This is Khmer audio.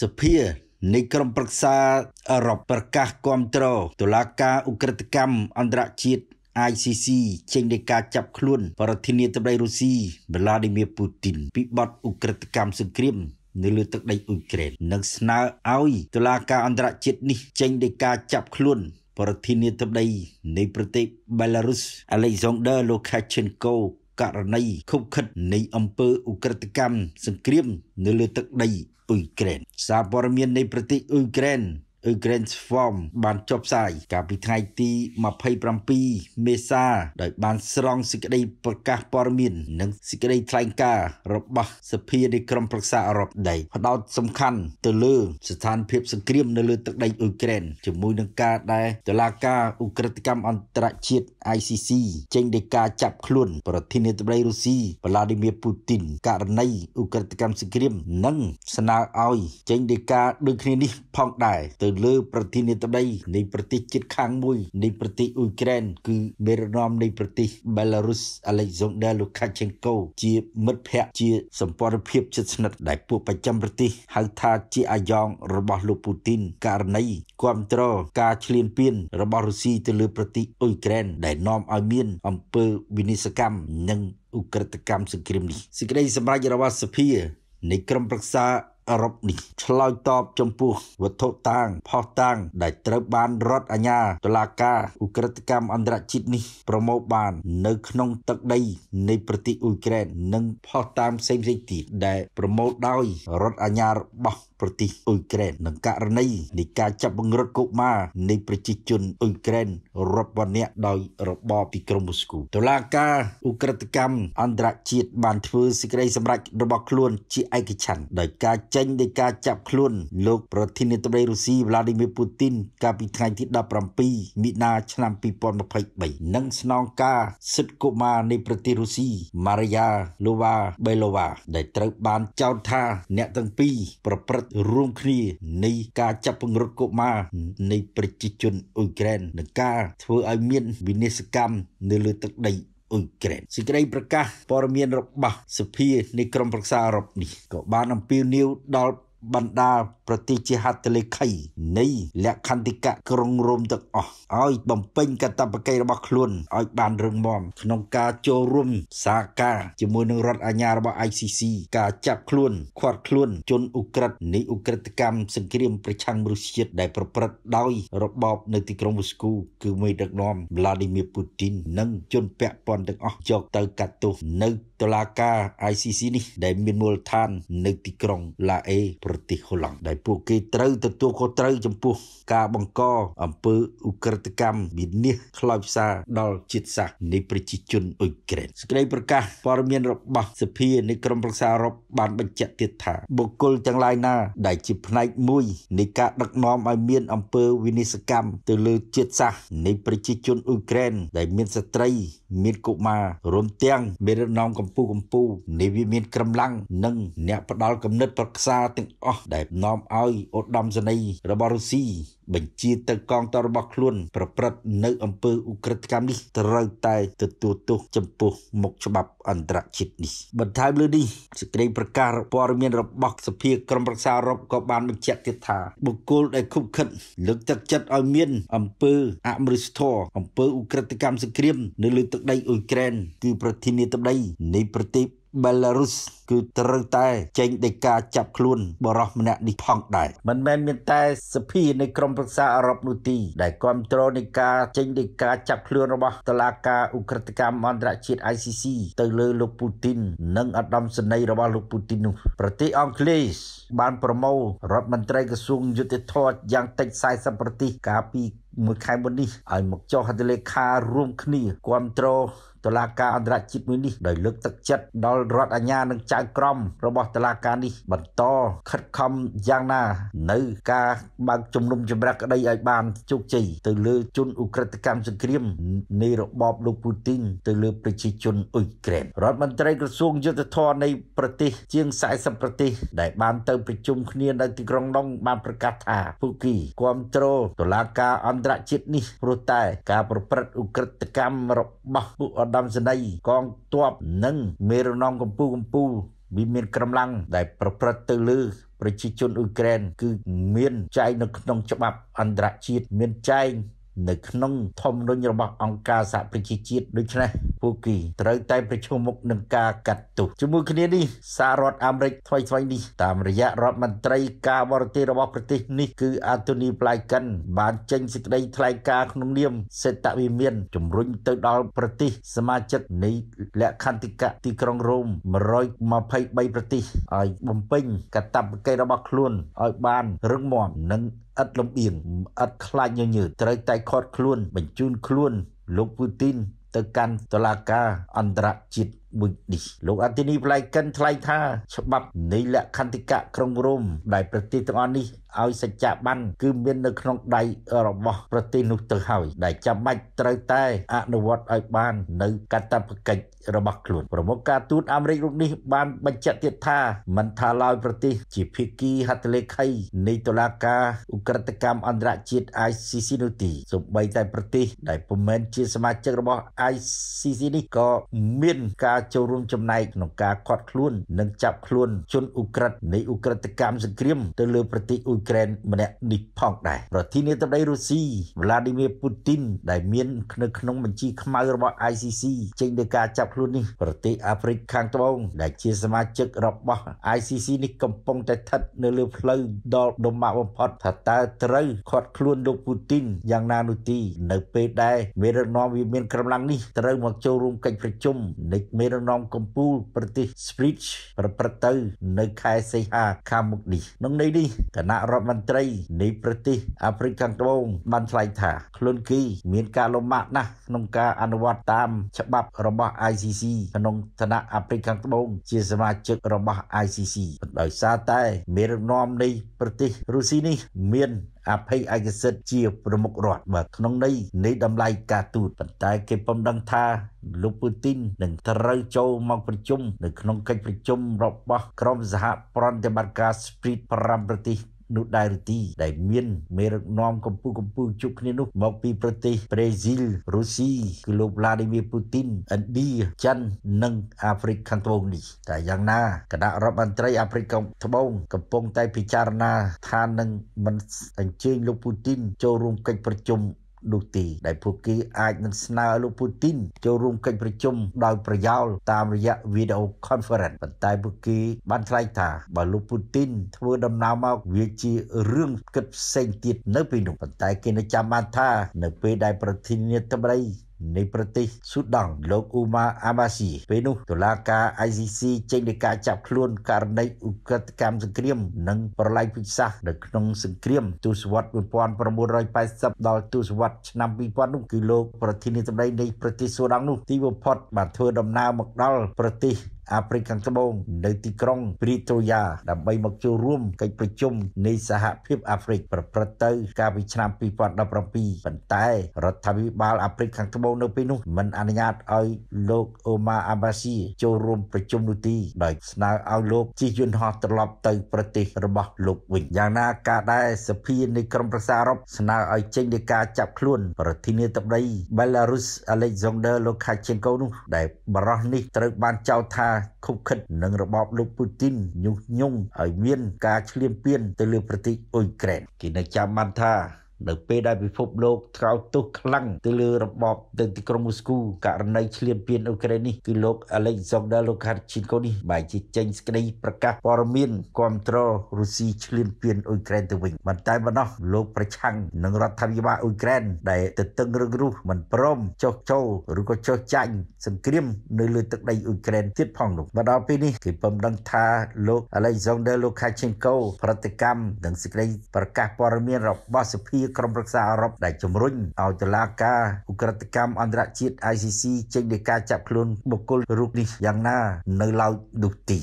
សភានៃក្រុមប្រឹក្សាអឺរ៉ុបប្រកាសគាំទ្រតុលាការអ ுக ្រិតកម្មអន្តរជាតិ ICC ចេញនៃការចាប់ខ្លួន ប្រធានាធិបតីរុស្ស៊ី Vladimir Putin ពីបទអ ுக ្រិតកម្មសង្គ្រាមនៅលើទឹកដីអ៊ុយក្រែននិងស្នើឲ្យតុលាការអន្តរជាតិនេះចេញដីកាចាប់ខ្លួនប្រធានាធិបតីនៃប្រទេសបេឡារុស Alexander Lukashenko ករណីខុបខិត នៃ អំពើអ ுக ្រិតកម្មសង្គ្រាមនៅលើទឹកដីអ៊ុយក្រែនសារព័ត៌មាននៃប្រទេសអ៊ុយក្រែន Grand Form បានចុះផ្សាយកាលពីថ្ងៃទី27មេសា ដោយបានស្រង់សេចក្តីប្រកាសព័ត៌មាននិងសេចក្តីថ្លែងការណ៍របស់សភានៃក្រុមប្រឹក្សាអឺរ៉ុបដែរផ្ដោតសំខាន់ទៅលើ ស្ថានភាពសង្គ្រាមនៅលើទឹកដីអ៊ុយក្រែនជាមួយនឹងការដែលតឡាការអ ுக ្រិតកម្មអន្តរជាតិ ICC ចេញដីកាចាប់ខ្លួនប្រធានាធិបតីរុស្ស៊ី Vladimir Putin ករណីអ ுக ្រិតកម្មសង្គ្រាម និង ស្នើឲ្យ ចេញដីកាដូចគ្នានេះផងដែរទៅលើប្រធានាធិបតីនៃប្រទេសជិតខាងមួយ នៃប្រទេសអ៊ុយក្រែនគឺមេរនាំនៃប្រទេស Belarus Alexander Lukashenko ជា មិត្តភ័ក្តិជាសម្ព័ន្ធភាពជិតស្និទ្ធដែលពួកប្រចាំប្រទេសហៅថាជាអាយ៉ងរបស់លោកពូទីនករណីគ្រប់គ្រងការឈ្លានពាន របស់រុស្ស៊ីទៅលើប្រទេសអ៊ុយក្រែនដែលនាំឲ្យមាន អំពើវិនិស្សកម្មនិងឧក្រិដ្ឋកម្មសង្គ្រាមនេះសេចក្តីសម្រេចរបស់សភា នៃក្រុមប្រឹក្សាអឺរ៉ុបនេះឆ្លើយតបចំពោះវត្ថុតាងផុសតាងដែលត្រូវបានរដ្ឋអាជ្ញាតុលាការឧក្រិដ្ឋកម្មអន្តរជាតិនេះប្រមូលបាន នៅក្នុងទឹកដីនៃប្រទេសអ៊ុយក្រែននិងផុសតាងផ្សេងៗទៀតដែលប្រមូលដោយរដ្ឋអាជ្ញារបស់ប្រទេសអ៊ុយក្រែននិងករណីនៃការចាប់បង្រត់កុមារនៃប្រជាជនអ៊ុយក្រែនរាប់វណ្ណៈដោយរបបពីក្រុងមូស្គូតុលាការឧក្រិដ្ឋកម្មអន្តរជាតិបានធ្វើសេចក្តីសម្រេចរបស់ខ្លួនជាឯកច្ឆន្ទដោយការចេញដោយការចាប់ខ្លួនលោកប្រធានាធិបតីរុស្ស៊ីវ្លាឌីមៀពូទីនកាលពីថ្ងៃទី17មីនាឆ្នាំ2023និងស្នងការសិទ្ធិកុមារនៃប្រទេសរុស្ស៊ីម៉ារីយ៉ាលូវ៉ាបេឡូវ៉ាដែលត្រូវបានចោទថាអ្នកទាំងពីរប្រព្រឹត្តរួមគ្នានៃការចាប់ពង្រត់កុមារនៃប្រជាជនអ៊ុយក្រែននិងការធ្វើឲ្យមានវិនិស្សកម្មនៅលើទឹកដីអ៊ុយក្រែនសេចក្តីប្រកាសព័ត៌មានរបស់សភានៃក្រមប្រឹក្សាអឺរ៉ុបនេះក៏បានអំពាវនាវដល់បណ្ដាប្រតិជាហត្ថលេខីនៃលក្ខន្តិកៈក្រុងរ៉ូមទាំងអស់ឲ្យ បំពេញ កាតព្វកិច្ចរបស់ខ្លួនឲ្យ បានរឹងមាំក្នុងការចូលរួមសាការជាមួយនឹងរដ្ឋអាជ្ញារបស់ ICC ការចាប់ខ្លួនខាត់ខ្លួន ជនអ ுக ្រិតនៃអ ுக ្រិតកម្មសង្គ្រាម ប្រឆាំងរុស្ស៊ីដែល ប្រព្រឹត្តដោយ របបនៅទីក្រុងមូស្គូគឺមេដឹកនាំ Vladimir Putin និង ជនពាក់ព័ន្ធទាំងអស់យកទៅ កាត់ទោសនៅតុលាការ ICC នេះដែលមានមូលដ្ឋាននៅ ទីក្រុងឡាអេប្រទេសហូឡង់ដែលពួកគេត្រូវទទួលខុសត្រូវចំពោះ ការបង្ក អំពើឧក្រិដ្ឋកម្មវិនាសខ្លោចផ្សាដល់ជាតិសាសន៍នៃប្រជាជនអ៊ុយក្រែនសេចក្តីប្រកាសព័ត៌មានរបស់សភានៃក្រមប្រឹក្សាអឺរ៉ុបបានបញ្ជាក់ទៀតថា បុគ្គលទាំងឡាយណាដែលជាផ្នែកមួយនៃការដឹកនាំឲ្យមានអំពើវិនាសកម្មទៅលើជាតិសាសន៍នៃប្រជាជនអ៊ុយក្រែនដែលមានស្ត្រី មានកុមាររួមទាំងមានរំណងកំកម្ពុជាកម្ពុជានេះវាមានក្រំឡាំងនិងអ្នកផ្ដាល់គំនិត ប្រឹក្សាទាំងអស់ដែល នាំឲ្យឧត្តមសេនីយ៍របស់រុស្ស៊ីបញ្ជា ទៅកងទ័ពរបស់ខ្លួនប្រព្រឹត្តនៅ អំពើឧក្រិដ្ឋកម្មនេះត្រូវតែទទួលទោសចំពោះមុខច្បាប់អន្តរជាតិនេះបន្ថែមលើនេះសេចក្តីប្រកាសព័ត៌មានរបស់សភាក្រុមប្រឹក្សាអឺរ៉ុបក៏បានបញ្ជាក់ទៀតថា បុគ្គលដែលខុបខិតលើកទឹកចិត្តឲ្យមាន អំពើអមនុស្សធម៌អំពើឧក្រិដ្ឋកម្មសង្គ្រាមនៅលើទឹកដីអ៊ុយក្រែនគឺប្រធានាធិបតីនៃប្រទេសបេឡារុសគឺត្រូវតែចេញដីកាចាប់ខ្លួនបរិសម្នាក់នេះផងដែរមិនមែនមានតែសភានៃក្រមប្រឹក្សាអឺរ៉ុបនោះទីដែលគ្រប់គ្រងនៃការចេញដីកាចាប់ខ្លួនរបស់តុលាការអ ுக ្រិតកម្មអន្តរជាតិ ICC ទៅលើ លោកពូទីន និងអដាមសេនីយ៍របស់លោកពូទីននោះប្រទេសអង់គ្លេសបានប្រមូលរដ្ឋមន្ត្រីក្រសួងយុតិធធយ៉ាងតិច40ប្រទេសកាលពីមួយខែមុននេះឲ្យមកចុះហត្ថលេខារួមគ្នាគ្រប់គ្រងតុលាការអន្តរជាតិមួយនេះដោយលើកទឹកចិត្តដល់រដ្ឋអាជ្ញានិងចៅក្រមរបស់តុលាការនេះបន្តខិតខំយ៉ាងណានៅការបើកជំនុំជម្រះក្តីឲ្យបានជោគជ័យទៅលើជនអ ுக ្រិតកម្មសង្គ្រាមនៃរបបលោកពូទីនទៅលើប្រជាជនអ៊ុយក្រែនរដ្ឋមន្ត្រីក្រសួងយុទ្ធធម៌នៃប្រទេសជាង40ប្រទេសដែលបានទៅប្រជុំគ្នានៅទីក្រុងដុងបានប្រកាសថាពួកគេគ្រប់គ្រងតុលាការអន្តរជាតិនេះព្រោះតែការប្រព្រឹត្តអ ுக ្រិតកម្មរបស់ពួកអដាំសេនីកងទ័ពនិងមេរណងកម្ពុជាកម្ពុជាវាមានក្រំឡាំងដែល ប្រព្រឹត្តទៅលើប្រជាជនអ៊ុយក្រែន គឺមានចែងនៅក្នុងច្បាប់អន្តរជាតិមានចែងនៅក្នុងធម្មនុញ្ញរបស់អង្គការសហប្រជាជាតិដូច្នេះពួកគេត្រូវតែប្រឈមមុខនឹងការកាត់ទោសជាមួយគ្នានេះសាររដ្ឋអាមេរិកថ្មីថ្មីនេះតាមរយៈរដ្ឋមន្ត្រីការបរទេសរបស់ប្រទេសនេះគឺអាតូនីប្លៃកិនបានចេញសេចក្តីថ្លែងការណ៍ក្នុងនាម សេតវិមានជំរុញទៅដល់ប្រទេសសមាជិកនៃ លក្ខន្តិកៈទីក្រុងរ៉ូម123ប្រទេសឲ្យបំពេញកាតព្វកិច្ចរបស់ខ្លួនឲ្យបាន រឹងមាំនិងឥតលំអៀងឥតខ្លាចញញើតត្រូវតែខាត់ខ្លួន បញ្ជូនខ្លួន លោកពូទីន tekan telaga antrak cit មួយនេះលោកអាទីនីប្លែកកិនថ្លែងថាច្បាប់នៃលក្ខន្តិកៈក្រុងរ៉ូមដែលប្រទេសទាំងអស់នេះឲ្យសច្ចប័នគឺមាននៅក្នុងដៃរបស់ប្រទេសនោះទៅហើយ ដែលចាំបាច់ត្រូវតែអនុវត្តឲ្យបាននៅកាតព្វកិច្ចរបស់ខ្លួនប្រមុខការទូតអាមេរិករូបនេះបានបញ្ជាក់ទៀតថាមិនថាឡើយប្រទេស ជាភាគីហត្ថលេខីនៃតុលាការឧក្រិដ្ឋកម្មអន្តរជាតិ ICC នោះទីសូម្បីតែប្រទេស ដែលពុំមែនជាសមាជិករបស់ ICC នេះក៏មានការចូលរួមចំណែកក្នុងការកាត់ខ្លួននិងចាប់ខ្លួន ជនអ៊ុក្រិតនៃអ៊ុក្រិតកម្មសង្គ្រាមទៅលើប្រទេសអ៊ុយក្រែនម្នាក់នេះផងដែរប្រធានាធិបតីរុស្ស៊ី Vladimir Putin ដែលមាននៅក្នុងបញ្ជីខ្មៅរបស់ ICC ចេញលើការចាប់ខ្លួននេះប្រទេសអាហ្វ្រិកខាងត្បូងដែលជាសមាជិក របស់ ICC នេះកំពុងតែស្ថិតនៅលើផ្លូវដល់ដុំម៉ាក់បំផុត ថាតើត្រូវខាត់ខ្លួនលោក Putin យ៉ាងណានោះទី នៅ ពេលដែលមេរិកនាំវាមានកម្លាំងនេះត្រូវមកចូលរួមកិច្ចប្រជុំនៃមេរដឹកនាំកម្ពុជាប្រទេសស្វីសប្រព្រឹត្តទៅ នៅខែសីហាខាងមុខនេះក្នុងន័យនេះគណៈរដ្ឋមន្ត្រី នៃ ប្រទេសអាហ្វ្រិកខាងត្បូងបានថ្លែងថា ខ្លួនគេមានការលំបាកណាស់ក្នុងការអនុវត្តតាមច្បាប់របស់ ICC ក្នុងឋានៈអាហ្វ្រិកខាងត្បូងជាសមាជិករបស់ ICC ដោយសារតែមេរំនាំនៃប្រទេសរុស្ស៊ីនេះមានអភ័យឯកសិទ្ធិជាប្រមុខរដ្ឋបាទក្នុងន័យនៃតម្លៃការទូតប៉ុន្តែគេពំដឹងថាលោកពូទីននឹងត្រូវចូលមកប្រជុំនៅក្នុងកិច្ចប្រជុំរបស់ក្រុមសហប្រតិបត្តិការ Split 5ប្រទេសនោះដែរឬទីដែលមានមេរឹកនាំកម្ពុជាកម្ពុជាជួបគ្នានោះមកពីប្រទេសប្រេស៊ីលរុស្ស៊ីគឺលោក Vladimir Putin ឥណ្ឌាចិននិងអាហ្វ្រិកខាងត្បូងនេះតែយ៉ាងណាគណៈរដ្ឋមន្ត្រីអាហ្វ្រិកខាងត្បូងកំពុងតែពិចារណាថានឹងមិនអញ្ជើញលោក Putin ចូលរួមកិច្ចប្រជុំនោះទេដែលពួកគេអាចនឹងស្នើលោកពូទីន ចូលរួមកិច្ចប្រជុំដោយប្រយោលតាមរយៈ video conference ប៉ុន្តែពួកគេ បានថ្លែងថាបើលោកពូទីន ធ្វើដំណើរមកវាជារឿងគិតផ្សេងទៀតនៅពេលនោះប៉ុន្តែ គេនៅចាំបានថា នៅ ពេលដែលប្រធានាធិបតីនៃប្រទេសស៊ូដង់លោកអ៊ូម៉ាអាម៉ាស៊ីពេលនោះតុលាការ ICC ចេញដីកាចាប់ខ្លួនករណីឧក្រិដ្ឋកម្មសង្គ្រាម និងប្រល័យពូជសាសន៍នៅក្នុងសង្គ្រាមទសវត្ស1980ដល់ទសវត្សឆ្នាំ2000នោះគឺលោកប្រធានាធិបតីនៃប្រទេសស៊ូដង់នោះទីបំផុតបានធ្វើដំណើរមកដល់ប្រទេសអាហ្វ្រិកខាងត្បូងនៅទីក្រុងព្រីតូយ៉ាដើម្បីមកចូលរួមកិច្ចប្រជុំនៃសហភាពអាហ្វ្រិក ប្រព្រឹត្តទៅកាលពីឆ្នាំ2017ប៉ុន្តែ រដ្ឋាភិបាលអាហ្វ្រិកខាងត្បូងនៅពេលនោះ មិនអនុញ្ញាតឲ្យលោកអូម៉ាអាបាស៊ីចូលរួមប្រជុំនោះទេដោយស្នើឲ្យលោកជិះយន្តហោះត្រឡប់ទៅប្រទេសរបស់លោកវិញយ៉ាងណាការដែលសភានៃក្រុមប្រឹក្សាអឺរ៉ុបស្នើឲ្យចេញដីកាចាប់ខ្លួន ប្រធានាធិបតីបេឡារុសអាឡិចសាន់ដឺលូខាឆេនកូនោះ ដែលបរិះនេះត្រូវបានចោទថាការខុបខិតនឹងរបបលោកពូទីន ញុះញង់ឲ្យមានការឈ្លានពានទៅលើប្រទេសអ៊ុយក្រែនគេនៅចាំបានថានៅពេលដែលពិភពលោកថ្កោលទោសខ្លាំងទៅលើរបបទៅទីក្រុងមូស្គូករណីឈ្លានពានអ៊ុក្រែននេះគឺលោក Alexander Lukashenko នេះបែរជាចេញសេចក្តីប្រកាសព័ត៌មានគ្រប់គ្រងរុស្ស៊ីឈ្លានពានអ៊ុក្រែនទៅវិញបន្តែម្ដងលោកប្រឆាំងនឹងរដ្ឋាភិបាលអ៊ុក្រែនដែលទទឹងរឹងរូសមិនព្រមចុះចូលឬក៏ចុះចាញ់សង្គ្រាមនៅលើទឹកដីអ៊ុក្រែនទៀតផងនោះមកដល់ពេលនេះ គេពំដឹងថាលោក Alexander Lukashenko ប្រតិកម្មនឹងសេចក្តីប្រកាសព័ត៌មានរបស់សភាក្រុមប្រឹក្សាអឺរ៉ុបដែលជំរុញឲ្យតុលាការឧក្រិដ្ឋកម្មអន្តរជាតិ ICC ចេញដីកាចាប់ខ្លួនបុគ្គលរូបនេះយ៉ាងណានៅឡើយនោះទី